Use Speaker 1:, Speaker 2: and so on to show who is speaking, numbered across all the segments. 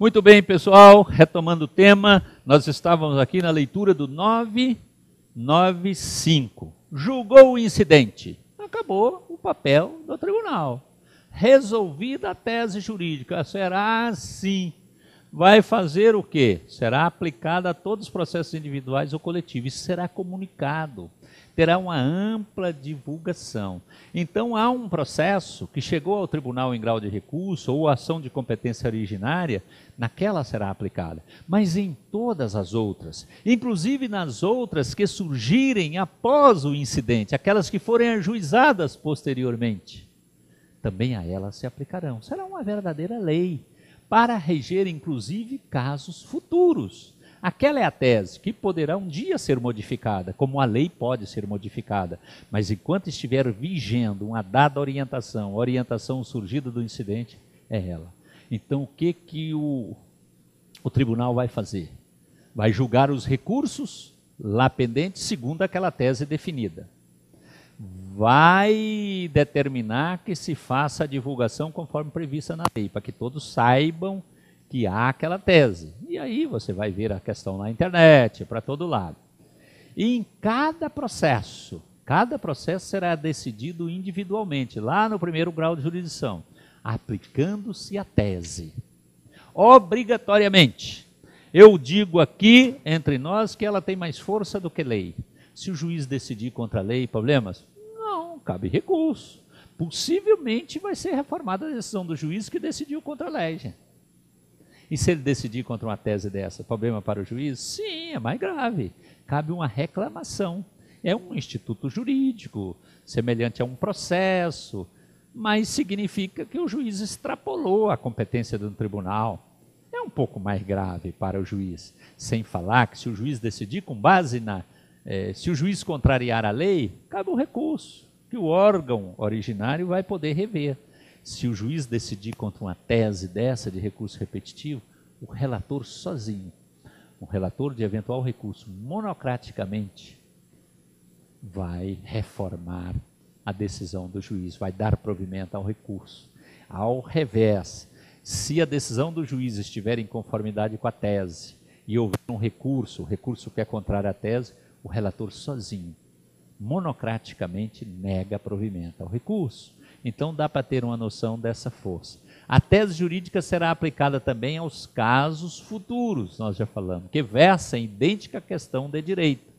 Speaker 1: Muito bem, pessoal, retomando o tema, nós estávamos aqui na leitura do 995. Julgou o incidente. Acabou o papel do tribunal. Resolvida a tese jurídica, será assim. Vai fazer o quê? Será aplicada a todos os processos individuais ou coletivos. Isso será comunicado terá uma ampla divulgação. Então, há um processo que chegou ao tribunal em grau de recurso ou ação de competência originária, naquela será aplicada, mas em todas as outras, inclusive nas outras que surgirem após o incidente, aquelas que forem ajuizadas posteriormente, também a elas se aplicarão. Será uma verdadeira lei para reger, inclusive, casos futuros. Aquela é a tese que poderá um dia ser modificada, como a lei pode ser modificada, mas enquanto estiver vigendo uma dada orientação, orientação surgida do incidente, é ela. Então, o que, que o, o tribunal vai fazer? Vai julgar os recursos lá pendentes segundo aquela tese definida. Vai determinar que se faça a divulgação conforme prevista na lei, para que todos saibam que há aquela tese. E aí você vai ver a questão na internet, para todo lado. E em cada processo, cada processo será decidido individualmente, lá no primeiro grau de jurisdição, aplicando-se a tese. Obrigatoriamente. Eu digo aqui, entre nós, que ela tem mais força do que lei. Se o juiz decidir contra a lei, problemas? Não, cabe recurso. Possivelmente vai ser reformada a decisão do juiz que decidiu contra a lei, gente. E se ele decidir contra uma tese dessa, problema para o juiz? Sim, é mais grave. Cabe uma reclamação. É um instituto jurídico, semelhante a um processo, mas significa que o juiz extrapolou a competência do tribunal. É um pouco mais grave para o juiz. Sem falar que se o juiz decidir com base na. Eh, se o juiz contrariar a lei, cabe um recurso que o órgão originário vai poder rever se o juiz decidir contra uma tese dessa de recurso repetitivo, o relator sozinho, o relator de eventual recurso, monocraticamente, vai reformar a decisão do juiz, vai dar provimento ao recurso. Ao revés, se a decisão do juiz estiver em conformidade com a tese e houver um recurso, o recurso que é contrário à tese, o relator sozinho, monocraticamente, nega provimento ao recurso. Então dá para ter uma noção dessa força. A tese jurídica será aplicada também aos casos futuros, nós já falamos, que versem idêntica questão de direito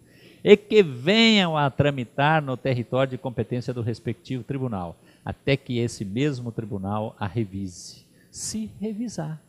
Speaker 1: e que venham a tramitar no território de competência do respectivo tribunal, até que esse mesmo tribunal a revise. Se revisar.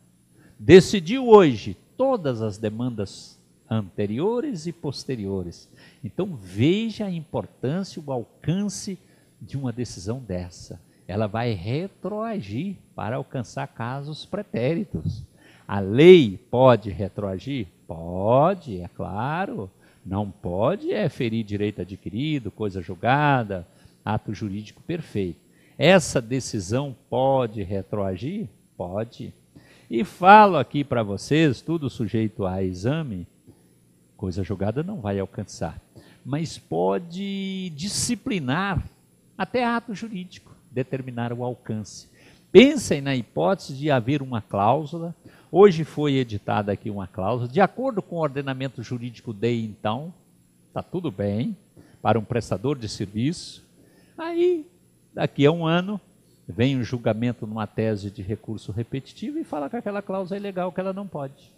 Speaker 1: Decidiu hoje todas as demandas anteriores e posteriores. Então veja a importância, o alcance de uma decisão dessa. Ela vai retroagir para alcançar casos pretéritos. A lei pode retroagir? Pode, é claro. Não pode é ferir direito adquirido, coisa julgada, ato jurídico perfeito. Essa decisão pode retroagir? Pode. E falo aqui para vocês, tudo sujeito a exame, coisa julgada não vai alcançar, mas pode disciplinar até ato jurídico, determinar o alcance. Pensem na hipótese de haver uma cláusula, hoje foi editada aqui uma cláusula, de acordo com o ordenamento jurídico de então, está tudo bem, para um prestador de serviço, aí daqui a um ano vem um julgamento numa tese de recurso repetitivo e fala que aquela cláusula é ilegal, que ela não pode.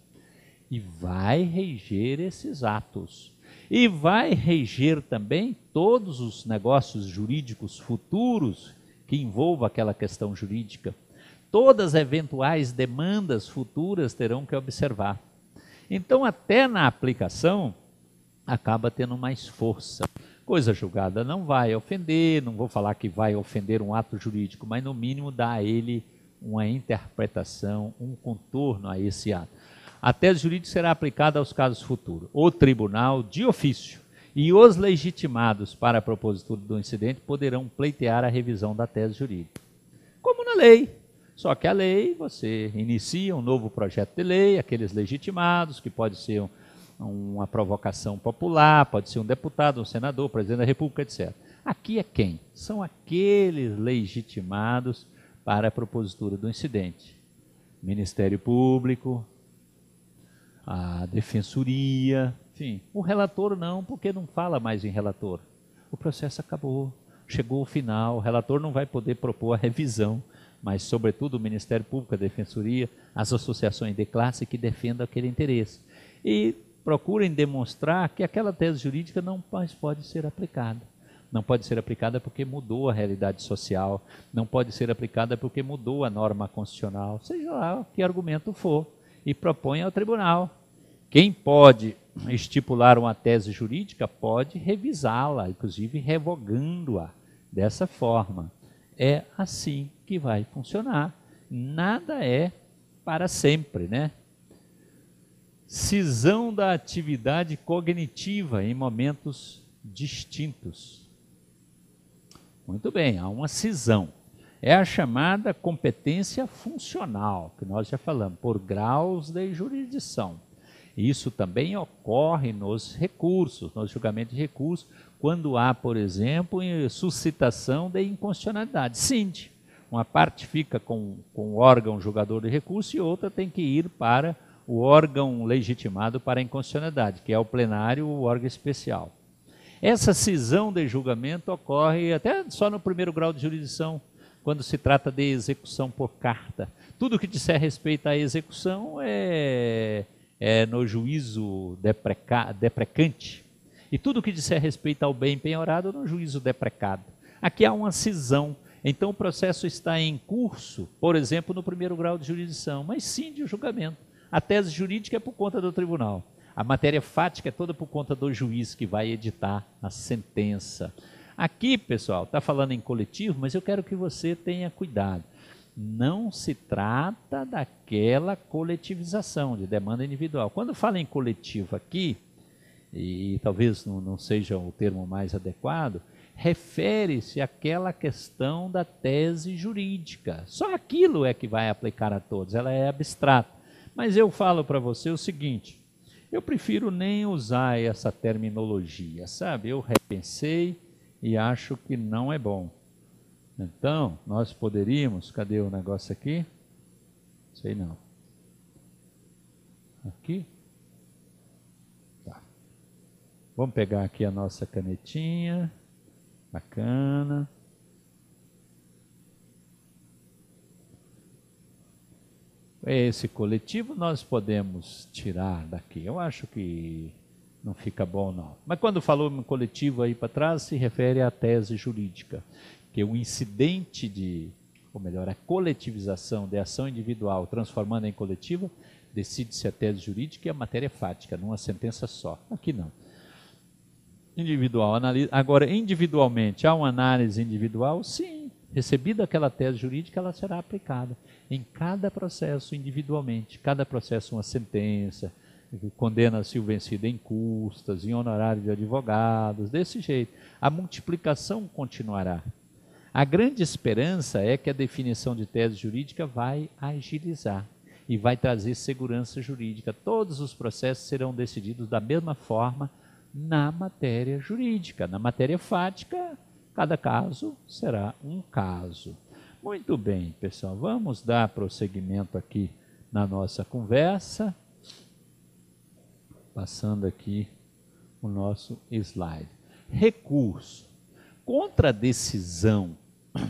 Speaker 1: E vai reger esses atos e vai reger também todos os negócios jurídicos futuros que envolva aquela questão jurídica. Todas eventuais demandas futuras terão que observar. Então, até na aplicação, acaba tendo mais força. Coisa julgada não vai ofender, não vou falar que vai ofender um ato jurídico, mas no mínimo dá a ele uma interpretação, um contorno a esse ato a tese jurídica será aplicada aos casos futuros. O tribunal, de ofício, e os legitimados para a propositura do incidente poderão pleitear a revisão da tese jurídica. Como na lei. Só que a lei, você inicia um novo projeto de lei, aqueles legitimados, que pode ser um, uma provocação popular, pode ser um deputado, um senador, presidente da República, etc. Aqui é quem? São aqueles legitimados para a propositura do incidente. Ministério Público, a defensoria, enfim, o relator não, porque não fala mais em relator. O processo acabou, chegou o final, o relator não vai poder propor a revisão, mas sobretudo o Ministério Público, a defensoria, as associações de classe que defendam aquele interesse. E procurem demonstrar que aquela tese jurídica não mais pode ser aplicada. Não pode ser aplicada porque mudou a realidade social, não pode ser aplicada porque mudou a norma constitucional, seja lá que argumento for e propõe ao tribunal. Quem pode estipular uma tese jurídica pode revisá-la, inclusive revogando-a dessa forma. É assim que vai funcionar. Nada é para sempre, né? Cisão da atividade cognitiva em momentos distintos. Muito bem, há uma cisão é a chamada competência funcional, que nós já falamos, por graus de jurisdição. Isso também ocorre nos recursos, nos julgamentos de recursos, quando há, por exemplo, suscitação de inconstitucionalidade. Sinte, uma parte fica com, com o órgão julgador de recurso e outra tem que ir para o órgão legitimado para a inconstitucionalidade, que é o plenário, o órgão especial. Essa cisão de julgamento ocorre até só no primeiro grau de jurisdição, quando se trata de execução por carta. Tudo que disser respeito à execução é, é no juízo depreca, deprecante. E tudo que disser respeito ao bem penhorado no juízo deprecado. Aqui há uma cisão. Então o processo está em curso, por exemplo, no primeiro grau de jurisdição, mas sim de julgamento. A tese jurídica é por conta do tribunal. A matéria fática é toda por conta do juiz que vai editar a sentença. Aqui, pessoal, está falando em coletivo, mas eu quero que você tenha cuidado. Não se trata daquela coletivização de demanda individual. Quando fala em coletivo aqui, e talvez não, não seja o termo mais adequado, refere-se àquela questão da tese jurídica. Só aquilo é que vai aplicar a todos, ela é abstrata. Mas eu falo para você o seguinte: eu prefiro nem usar essa terminologia, sabe? Eu repensei e acho que não é bom. Então, nós poderíamos, cadê o negócio aqui? Sei não. Aqui? Tá. Vamos pegar aqui a nossa canetinha. Bacana. Esse coletivo nós podemos tirar daqui. Eu acho que não fica bom não. Mas quando falou em coletivo aí para trás, se refere à tese jurídica, que o incidente de, ou melhor, a coletivização de ação individual transformando em coletiva, decide-se a tese jurídica e a matéria fática, numa sentença só. Aqui não. Individual, analisa. Agora, individualmente, há uma análise individual? Sim. Recebida aquela tese jurídica, ela será aplicada em cada processo individualmente. Cada processo, uma sentença, condena-se o vencido em custas, em honorário de advogados, desse jeito. A multiplicação continuará. A grande esperança é que a definição de tese jurídica vai agilizar e vai trazer segurança jurídica. Todos os processos serão decididos da mesma forma na matéria jurídica. Na matéria fática, cada caso será um caso. Muito bem, pessoal, vamos dar prosseguimento aqui na nossa conversa. Passando aqui o nosso slide. Recurso. Contra a decisão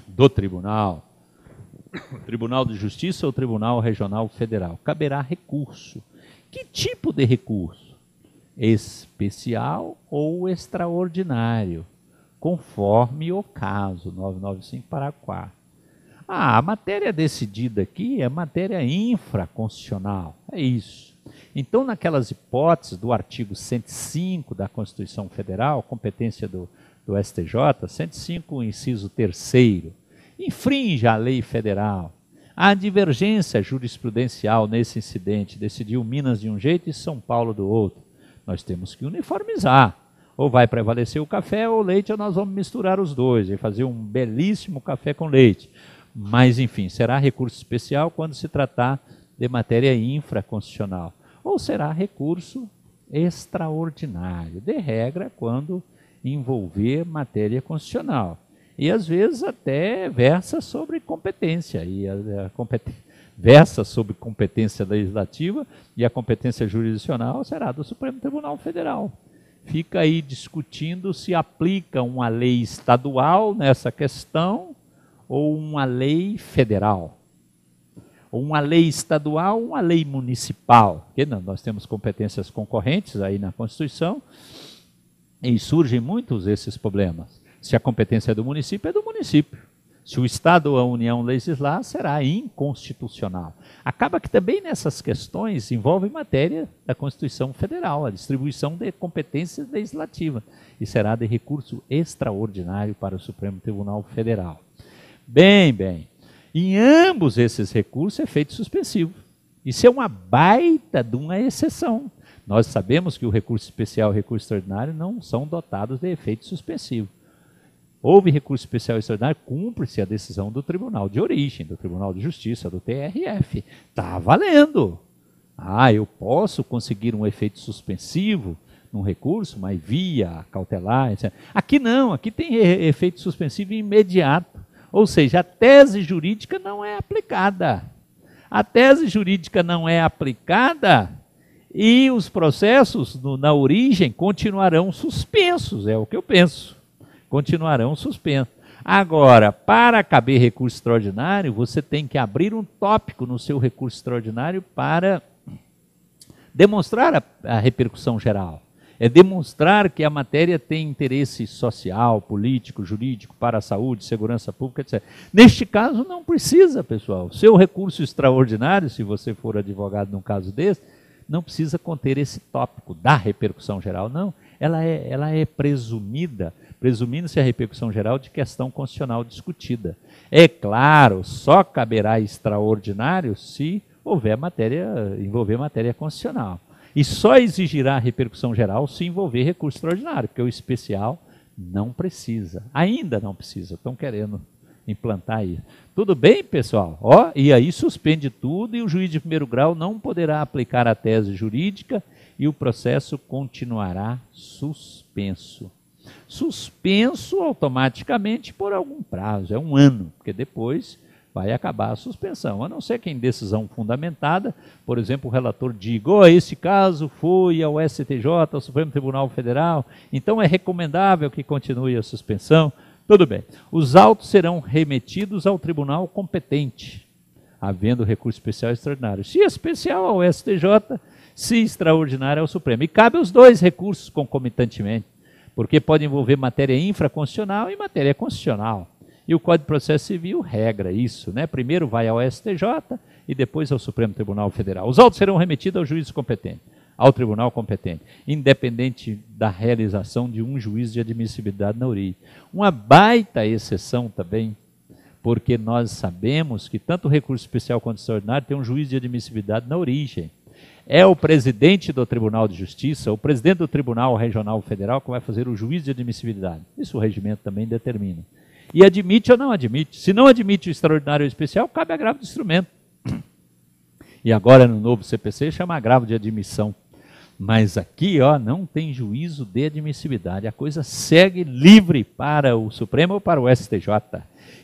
Speaker 1: do tribunal, Tribunal de Justiça ou Tribunal Regional Federal, caberá recurso. Que tipo de recurso? Especial ou extraordinário, conforme o caso, 995 para 4. Ah, a matéria decidida aqui é matéria infraconstitucional, é isso. Então, naquelas hipóteses do artigo 105 da Constituição Federal, competência do, do STJ, 105, inciso 3, infringe a lei federal. Há divergência jurisprudencial nesse incidente, decidiu Minas de um jeito e São Paulo do outro. Nós temos que uniformizar. Ou vai prevalecer o café ou o leite, ou nós vamos misturar os dois e fazer um belíssimo café com leite. Mas, enfim, será recurso especial quando se tratar de matéria infraconstitucional, ou será recurso extraordinário, de regra, quando envolver matéria constitucional. E às vezes até versa sobre competência, e a, a competência versa sobre competência legislativa e a competência jurisdicional será do Supremo Tribunal Federal. Fica aí discutindo se aplica uma lei estadual nessa questão ou uma lei federal uma lei estadual, uma lei municipal. Porque nós temos competências concorrentes aí na Constituição e surgem muitos esses problemas. Se a competência é do município, é do município. Se o Estado ou a União legislar, será inconstitucional. Acaba que também nessas questões envolve matéria da Constituição Federal, a distribuição de competências legislativas, e será de recurso extraordinário para o Supremo Tribunal Federal. Bem, bem, em ambos esses recursos é feito suspensivo. Isso é uma baita de uma exceção. Nós sabemos que o recurso especial e o recurso extraordinário não são dotados de efeito suspensivo. Houve recurso especial e extraordinário, cumpre-se a decisão do Tribunal de Origem, do Tribunal de Justiça, do TRF. Está valendo. Ah, eu posso conseguir um efeito suspensivo num recurso, mas via cautelar, etc. Aqui não, aqui tem efeito suspensivo imediato. Ou seja, a tese jurídica não é aplicada. A tese jurídica não é aplicada e os processos no, na origem continuarão suspensos, é o que eu penso. Continuarão suspensos. Agora, para caber recurso extraordinário, você tem que abrir um tópico no seu recurso extraordinário para demonstrar a, a repercussão geral é demonstrar que a matéria tem interesse social, político, jurídico, para a saúde, segurança pública, etc. Neste caso, não precisa, pessoal. Seu recurso extraordinário, se você for advogado num caso desse, não precisa conter esse tópico da repercussão geral, não. Ela é, ela é presumida, presumindo-se a repercussão geral de questão constitucional discutida. É claro, só caberá extraordinário se houver matéria, envolver matéria constitucional. E só exigirá repercussão geral se envolver recurso extraordinário, porque o especial não precisa. Ainda não precisa, estão querendo implantar aí. Tudo bem, pessoal? Ó, e aí suspende tudo e o juiz de primeiro grau não poderá aplicar a tese jurídica e o processo continuará suspenso. Suspenso automaticamente por algum prazo, é um ano, porque depois vai acabar a suspensão, a não ser que em decisão fundamentada, por exemplo, o relator diga, oh, esse caso foi ao STJ, ao Supremo Tribunal Federal, então é recomendável que continue a suspensão. Tudo bem. Os autos serão remetidos ao tribunal competente, havendo recurso especial extraordinário. Se especial ao STJ, se extraordinário ao Supremo. E cabe os dois recursos concomitantemente, porque pode envolver matéria infraconstitucional e matéria constitucional. E o Código de Processo Civil regra isso, né? Primeiro vai ao STJ e depois ao Supremo Tribunal Federal. Os autos serão remetidos ao juiz competente, ao tribunal competente, independente da realização de um juízo de admissibilidade na origem. Uma baita exceção também, porque nós sabemos que tanto o recurso especial quanto o extraordinário tem um juízo de admissibilidade na origem. É o presidente do Tribunal de Justiça, o presidente do Tribunal Regional Federal, que vai fazer o juízo de admissibilidade. Isso o regimento também determina e admite ou não admite. Se não admite o extraordinário ou especial, cabe agravo de instrumento. E agora no novo CPC chama agravo de admissão. Mas aqui, ó, não tem juízo de admissibilidade. A coisa segue livre para o Supremo ou para o STJ.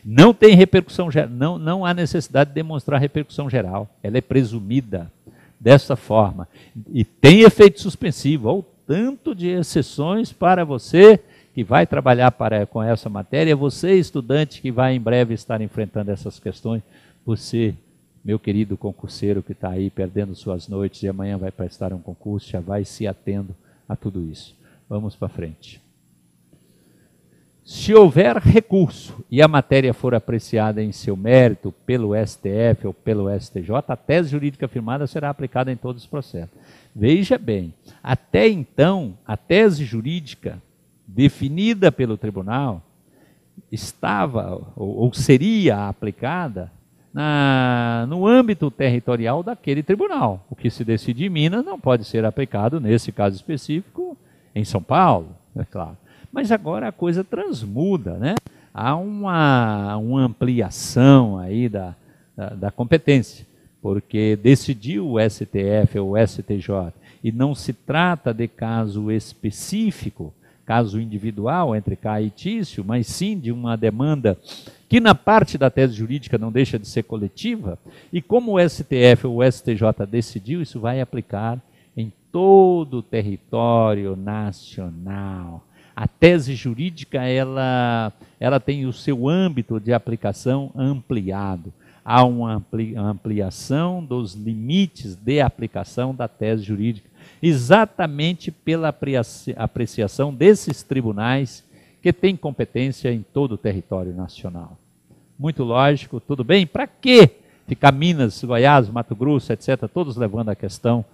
Speaker 1: Não tem repercussão não, não há necessidade de demonstrar repercussão geral. Ela é presumida dessa forma e tem efeito suspensivo. Olha o tanto de exceções para você que vai trabalhar para, com essa matéria, você, estudante, que vai em breve estar enfrentando essas questões, você, meu querido concurseiro que está aí perdendo suas noites e amanhã vai prestar um concurso, já vai se atendo a tudo isso. Vamos para frente. Se houver recurso e a matéria for apreciada em seu mérito pelo STF ou pelo STJ, a tese jurídica firmada será aplicada em todos os processos. Veja bem, até então, a tese jurídica definida pelo tribunal, estava ou, ou seria aplicada na, no âmbito territorial daquele tribunal. O que se decide em Minas não pode ser aplicado, nesse caso específico, em São Paulo, é claro. Mas agora a coisa transmuda, né? Há uma, uma ampliação aí da, da, da competência, porque decidiu o STF ou o STJ, e não se trata de caso específico, caso individual entre cá e Tício, mas sim de uma demanda que na parte da tese jurídica não deixa de ser coletiva, e como o STF ou o STJ decidiu, isso vai aplicar em todo o território nacional. A tese jurídica ela, ela tem o seu âmbito de aplicação ampliado. Há uma ampliação dos limites de aplicação da tese jurídica exatamente pela apreciação desses tribunais que têm competência em todo o território nacional. Muito lógico, tudo bem? Para que ficar Minas, Goiás, Mato Grosso, etc., todos levando a questão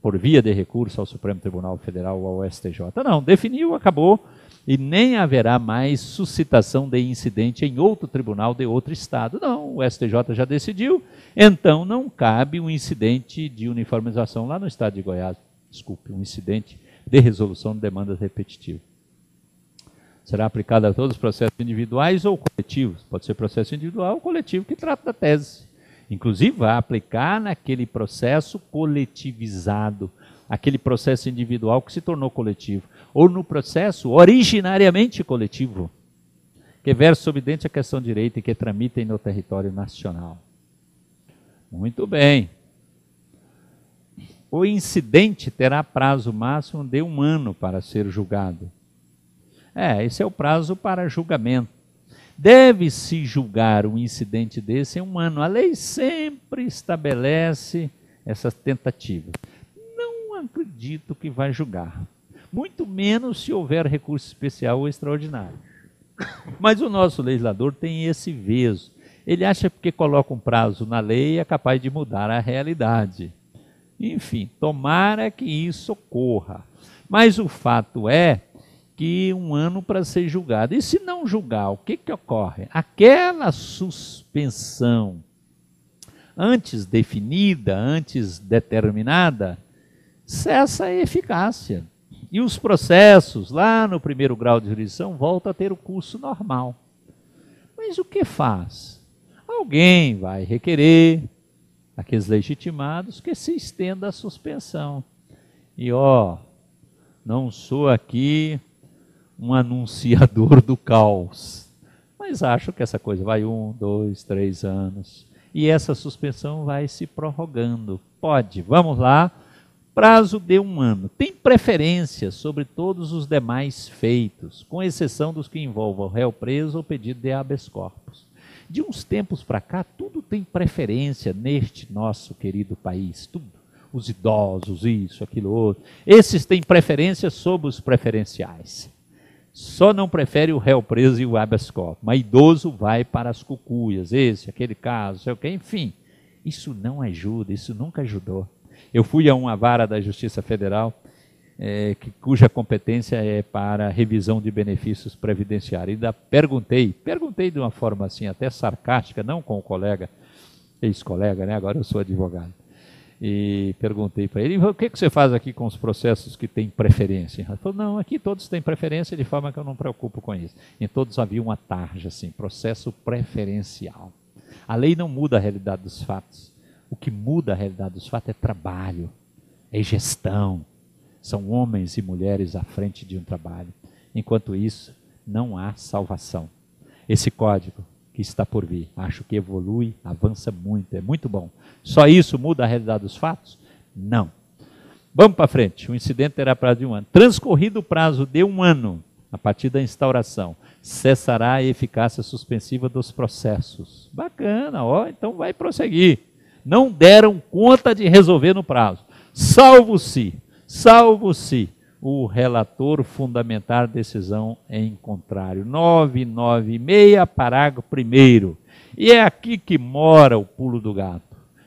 Speaker 1: por via de recurso ao Supremo Tribunal Federal ou ao STJ? Não, definiu, acabou, e nem haverá mais suscitação de incidente em outro tribunal de outro estado. Não, o STJ já decidiu, então não cabe um incidente de uniformização lá no estado de Goiás desculpe, um incidente de resolução de demandas repetitivas. Será aplicada a todos os processos individuais ou coletivos. Pode ser processo individual ou coletivo que trata da tese. Inclusive, vai aplicar naquele processo coletivizado, aquele processo individual que se tornou coletivo, ou no processo originariamente coletivo, que versa sobre a questão de direito e que tramitem no território nacional. Muito bem o incidente terá prazo máximo de um ano para ser julgado. É, esse é o prazo para julgamento. Deve-se julgar um incidente desse em um ano. A lei sempre estabelece essas tentativas. Não acredito que vai julgar, muito menos se houver recurso especial ou extraordinário. Mas o nosso legislador tem esse veso. Ele acha que porque coloca um prazo na lei é capaz de mudar a realidade. Enfim, tomara que isso ocorra. Mas o fato é que um ano para ser julgado. E se não julgar, o que, que ocorre? Aquela suspensão antes definida, antes determinada, cessa a eficácia. E os processos lá no primeiro grau de jurisdição voltam a ter o curso normal. Mas o que faz? Alguém vai requerer, aqueles legitimados, que se estenda a suspensão. E ó, não sou aqui um anunciador do caos, mas acho que essa coisa vai um, dois, três anos. E essa suspensão vai se prorrogando. Pode, vamos lá. Prazo de um ano. Tem preferência sobre todos os demais feitos, com exceção dos que envolvam réu preso ou pedido de habeas corpus. De uns tempos para cá, tudo tem preferência neste nosso querido país, tudo. Os idosos, isso, aquilo outro. Esses têm preferência sobre os preferenciais. Só não prefere o réu preso e o habeas corpus. Mas idoso vai para as cucuias, esse, aquele caso, sei o quê, enfim. Isso não ajuda, isso nunca ajudou. Eu fui a uma vara da Justiça Federal é, que, cuja competência é para revisão de benefícios previdenciários. Ainda perguntei, perguntei de uma forma assim, até sarcástica, não com o colega, ex-colega, né? agora eu sou advogado. E perguntei para ele, o que, que você faz aqui com os processos que têm preferência? Ele falou, não, aqui todos têm preferência, de forma que eu não me preocupo com isso. Em todos havia uma tarja, assim, processo preferencial. A lei não muda a realidade dos fatos. O que muda a realidade dos fatos é trabalho, é gestão, são homens e mulheres à frente de um trabalho. Enquanto isso, não há salvação. Esse código que está por vir, acho que evolui, avança muito, é muito bom. Só isso muda a realidade dos fatos? Não. Vamos para frente. O incidente terá prazo de um ano. Transcorrido o prazo de um ano, a partir da instauração, cessará a eficácia suspensiva dos processos. Bacana, ó, então vai prosseguir. Não deram conta de resolver no prazo, salvo se salvo se o relator fundamentar decisão em contrário. 996, parágrafo 1. E é aqui que mora o pulo do gato.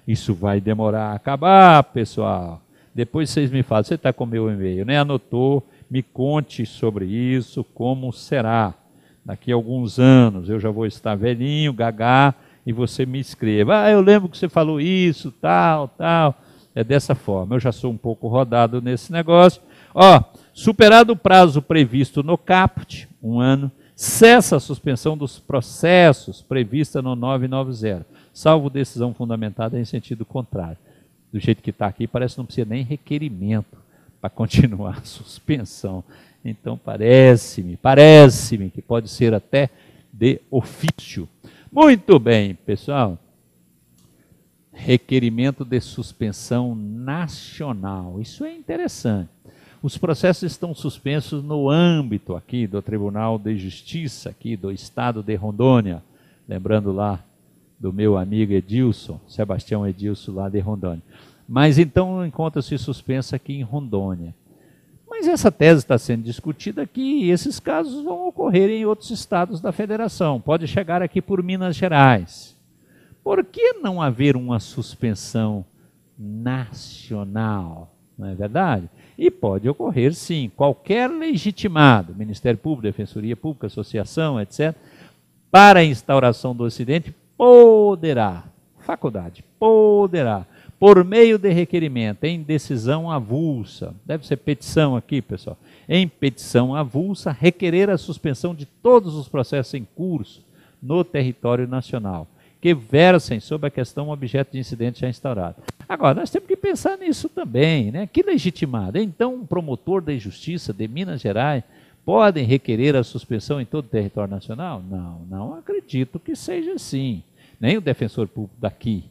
Speaker 1: Isso vai demorar a acabar, pessoal. Depois vocês me falam, você está com meu e-mail, né? Anotou, me conte sobre isso, como será. Daqui a alguns anos eu já vou estar velhinho, gagá, e você me escreva. Ah, eu lembro que você falou isso, tal, tal é dessa forma. Eu já sou um pouco rodado nesse negócio. Ó, superado o prazo previsto no caput, um ano, cessa a suspensão dos processos prevista no 990, salvo decisão fundamentada em sentido contrário. Do jeito que está aqui, parece que não precisa nem requerimento para continuar a suspensão. Então, parece-me, parece-me que pode ser até de ofício. Muito bem, pessoal requerimento de suspensão nacional. Isso é interessante. Os processos estão suspensos no âmbito aqui do Tribunal de Justiça aqui do Estado de Rondônia, lembrando lá do meu amigo Edilson, Sebastião Edilson lá de Rondônia. Mas então encontra-se suspensa aqui em Rondônia. Mas essa tese está sendo discutida aqui e esses casos vão ocorrer em outros estados da federação. Pode chegar aqui por Minas Gerais por que não haver uma suspensão nacional? Não é verdade? E pode ocorrer, sim, qualquer legitimado, Ministério Público, Defensoria Pública, Associação, etc., para a instauração do Ocidente, poderá, faculdade, poderá, por meio de requerimento, em decisão avulsa, deve ser petição aqui, pessoal, em petição avulsa, requerer a suspensão de todos os processos em curso no território nacional que versem sobre a questão objeto de incidente já instaurado. Agora, nós temos que pensar nisso também, né? Que legitimado. Então, um promotor da justiça de Minas Gerais podem requerer a suspensão em todo o território nacional? Não, não acredito que seja assim. Nem o defensor público daqui,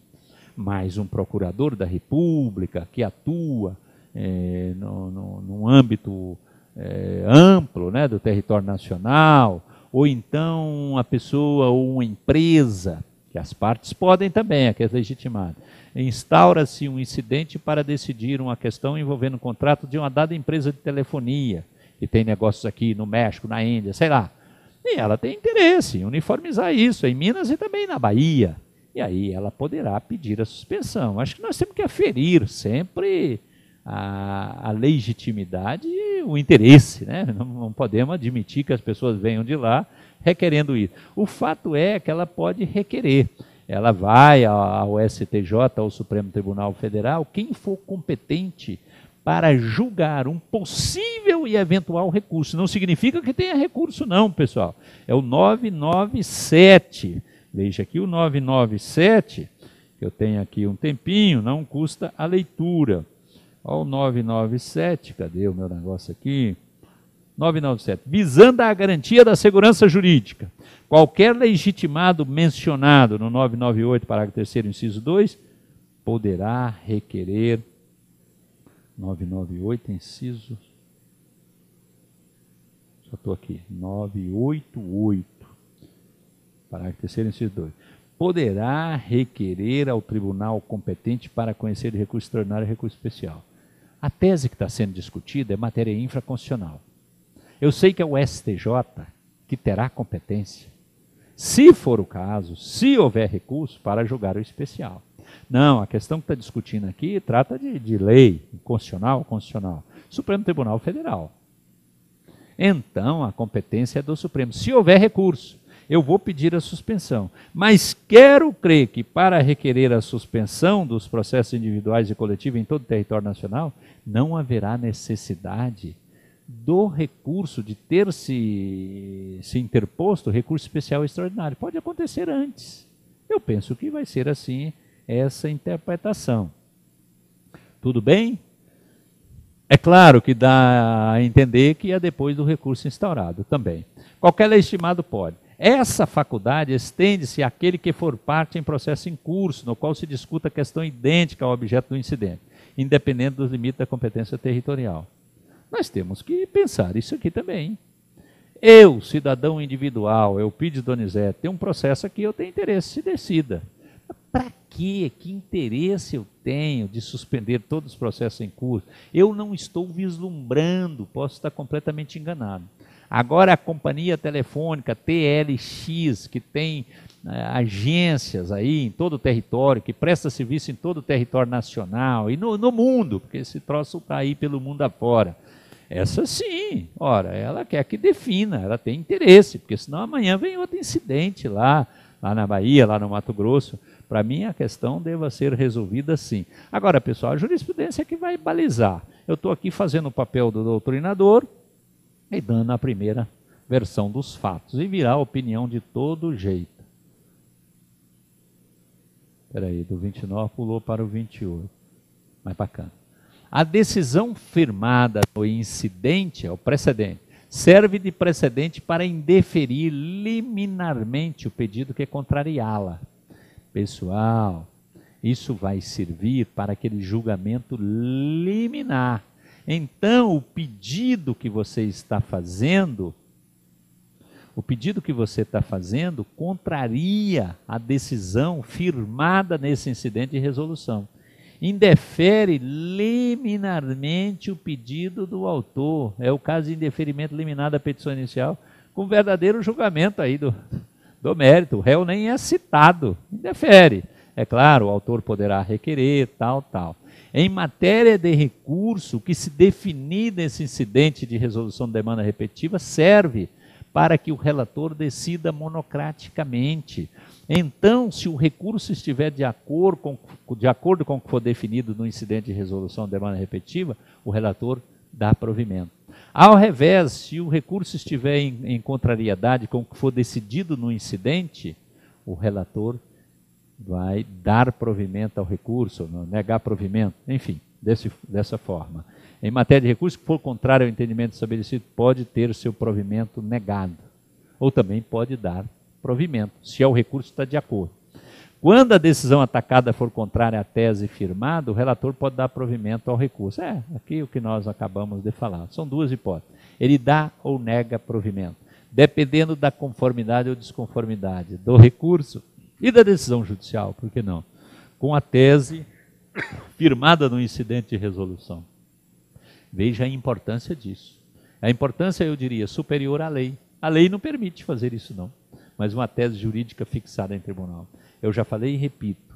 Speaker 1: mas um procurador da República que atua é, no, no, num âmbito é, amplo né, do território nacional, ou então uma pessoa ou uma empresa que as partes podem também, a que é legitimada. Instaura-se um incidente para decidir uma questão envolvendo o um contrato de uma dada empresa de telefonia, que tem negócios aqui no México, na Índia, sei lá. E ela tem interesse em uniformizar isso em Minas e também na Bahia. E aí ela poderá pedir a suspensão. Acho que nós temos que aferir sempre a, a legitimidade e o interesse. Né? Não, não podemos admitir que as pessoas venham de lá requerendo isso. O fato é que ela pode requerer. Ela vai ao STJ, ao Supremo Tribunal Federal, quem for competente para julgar um possível e eventual recurso. Não significa que tenha recurso, não, pessoal. É o 997. Veja aqui o 997, que eu tenho aqui um tempinho, não custa a leitura. Olha o 997, cadê o meu negócio aqui? 997. Visando a garantia da segurança jurídica, qualquer legitimado mencionado no 998, parágrafo 3, inciso 2, poderá requerer. 998, inciso. Só estou aqui. 988, parágrafo 3, inciso 2. Poderá requerer ao tribunal competente para conhecer de recurso extraordinário e recurso especial a tese que está sendo discutida é matéria infraconstitucional. Eu sei que é o STJ que terá competência, se for o caso, se houver recurso, para julgar o especial. Não, a questão que está discutindo aqui trata de, de lei constitucional, constitucional. Supremo Tribunal Federal. Então, a competência é do Supremo. Se houver recurso, eu vou pedir a suspensão. Mas quero crer que, para requerer a suspensão dos processos individuais e coletivos em todo o território nacional, não haverá necessidade do recurso, de ter se, se interposto recurso especial extraordinário. Pode acontecer antes. Eu penso que vai ser assim essa interpretação. Tudo bem? É claro que dá a entender que é depois do recurso instaurado também. Qualquer lei estimado pode. Essa faculdade estende-se àquele que for parte em processo em curso, no qual se discuta questão idêntica ao objeto do incidente independente dos limites da competência territorial. Nós temos que pensar isso aqui também. Eu, cidadão individual, eu pedi Donizete, tem um processo aqui, eu tenho interesse, se decida. Para quê? Que interesse eu tenho de suspender todos os processos em curso? Eu não estou vislumbrando, posso estar completamente enganado. Agora, a companhia telefônica TLX, que tem né, agências aí em todo o território, que presta serviço em todo o território nacional e no, no mundo, porque esse troço está aí pelo mundo afora. Essa sim, ora, ela quer que defina, ela tem interesse, porque senão amanhã vem outro incidente lá, lá na Bahia, lá no Mato Grosso. Para mim, a questão deva ser resolvida sim. Agora, pessoal, a jurisprudência é que vai balizar. Eu estou aqui fazendo o papel do doutrinador e dando a primeira versão dos fatos. E virá a opinião de todo jeito. Peraí, do 29 pulou para o 28. Mais bacana. A decisão firmada no incidente, é o precedente, serve de precedente para indeferir liminarmente o pedido que é contrariá-la. Pessoal, isso vai servir para aquele julgamento liminar. Então, o pedido que você está fazendo o pedido que você está fazendo contraria a decisão firmada nesse incidente de resolução. Indefere liminarmente o pedido do autor. É o caso de indeferimento liminar da petição inicial, com verdadeiro julgamento aí do, do mérito. O réu nem é citado. Indefere. É claro, o autor poderá requerer, tal, tal. Em matéria de recurso, o que se definir nesse incidente de resolução de demanda repetitiva serve para que o relator decida monocraticamente. Então, se o recurso estiver de acordo com, de acordo com o que for definido no incidente de resolução de demanda repetitiva, o relator dá provimento. Ao revés, se o recurso estiver em, em contrariedade com o que for decidido no incidente, o relator vai dar provimento ao recurso, negar provimento, enfim, desse, dessa forma. Em matéria de recurso que for contrário ao entendimento estabelecido, pode ter o seu provimento negado. Ou também pode dar provimento, se é o recurso está de acordo. Quando a decisão atacada for contrária à tese firmada, o relator pode dar provimento ao recurso. É, aqui é o que nós acabamos de falar. São duas hipóteses. Ele dá ou nega provimento, dependendo da conformidade ou desconformidade do recurso e da decisão judicial, por que não? Com a tese firmada no incidente de resolução. Veja a importância disso. A importância, eu diria, superior à lei. A lei não permite fazer isso, não. Mas uma tese jurídica fixada em tribunal. Eu já falei e repito: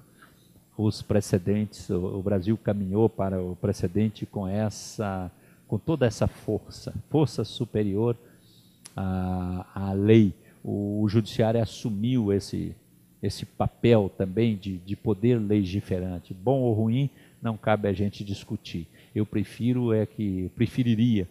Speaker 1: os precedentes, o Brasil caminhou para o precedente com essa, com toda essa força, força superior à, à lei. O, o judiciário assumiu esse, esse papel também de, de poder legiferante. Bom ou ruim, não cabe a gente discutir eu prefiro é que preferiria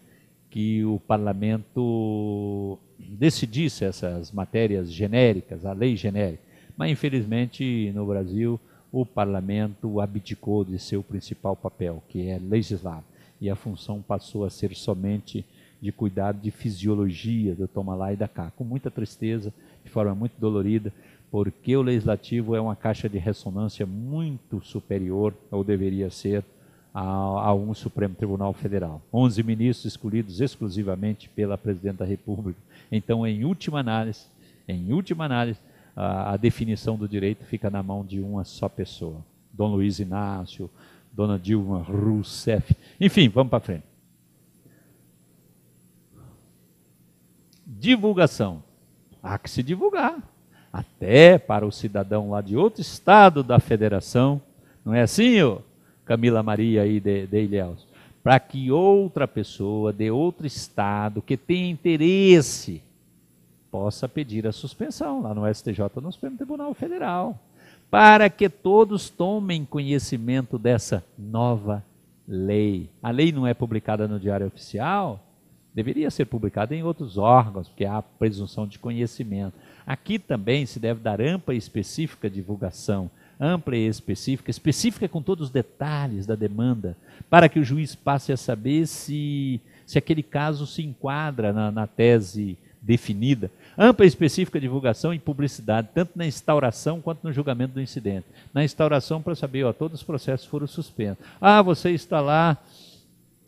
Speaker 1: que o parlamento decidisse essas matérias genéricas, a lei genérica. Mas infelizmente no Brasil o parlamento abdicou de seu principal papel, que é legislar, e a função passou a ser somente de cuidar de fisiologia do toma lá e da cá, com muita tristeza, de forma muito dolorida, porque o legislativo é uma caixa de ressonância muito superior, ou deveria ser, a, a um Supremo Tribunal Federal. 11 ministros escolhidos exclusivamente pela Presidente da República. Então, em última análise, em última análise, a, a definição do direito fica na mão de uma só pessoa. Dom Luiz Inácio, Dona Dilma Rousseff. Enfim, vamos para frente. Divulgação. Há que se divulgar. Até para o cidadão lá de outro estado da federação. Não é assim, ô? Camila Maria e de, de Ilhéus, para que outra pessoa de outro estado que tenha interesse possa pedir a suspensão lá no STJ, no Supremo Tribunal Federal, para que todos tomem conhecimento dessa nova lei. A lei não é publicada no Diário Oficial, deveria ser publicada em outros órgãos, porque há presunção de conhecimento. Aqui também se deve dar ampla e específica divulgação ampla e específica, específica com todos os detalhes da demanda, para que o juiz passe a saber se, se aquele caso se enquadra na, na tese definida. Ampla e específica divulgação e publicidade, tanto na instauração quanto no julgamento do incidente. Na instauração, para saber, ó, todos os processos foram suspensos. Ah, você está lá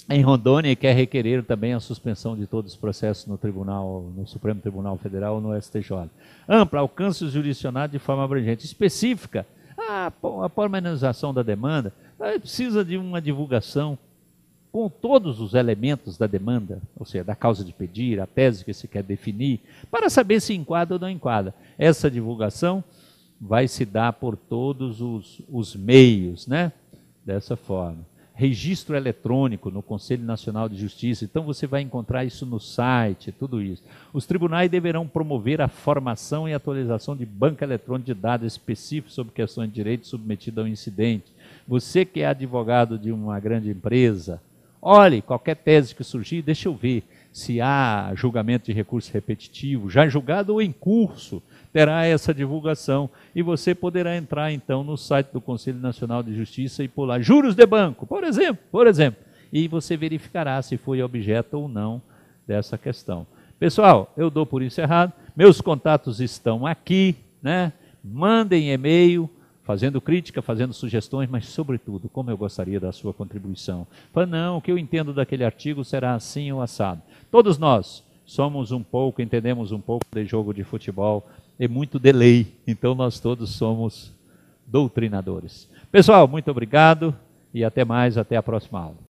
Speaker 1: em Rondônia e quer requerer também a suspensão de todos os processos no Tribunal, no Supremo Tribunal Federal ou no STJ. Ampla, alcance o jurisdicionado de forma abrangente, específica, a pormenorização da demanda precisa de uma divulgação com todos os elementos da demanda, ou seja, da causa de pedir, a tese que se quer definir, para saber se enquadra ou não enquadra. Essa divulgação vai se dar por todos os, os meios, né? Dessa forma registro eletrônico no Conselho Nacional de Justiça, então você vai encontrar isso no site, tudo isso. Os tribunais deverão promover a formação e atualização de banca eletrônica de dados específicos sobre questões de direito submetido ao incidente. Você que é advogado de uma grande empresa, olhe qualquer tese que surgir, deixa eu ver se há julgamento de recurso repetitivo, já julgado ou em curso, terá essa divulgação e você poderá entrar então no site do Conselho Nacional de Justiça e pular juros de banco, por exemplo, por exemplo, e você verificará se foi objeto ou não dessa questão. Pessoal, eu dou por encerrado. Meus contatos estão aqui, né? Mandem e-mail, fazendo crítica, fazendo sugestões, mas, sobretudo, como eu gostaria da sua contribuição. Fala, não, o que eu entendo daquele artigo será assim ou assado. Todos nós somos um pouco, entendemos um pouco de jogo de futebol, é muito de lei, então nós todos somos doutrinadores. Pessoal, muito obrigado e até mais, até a próxima aula.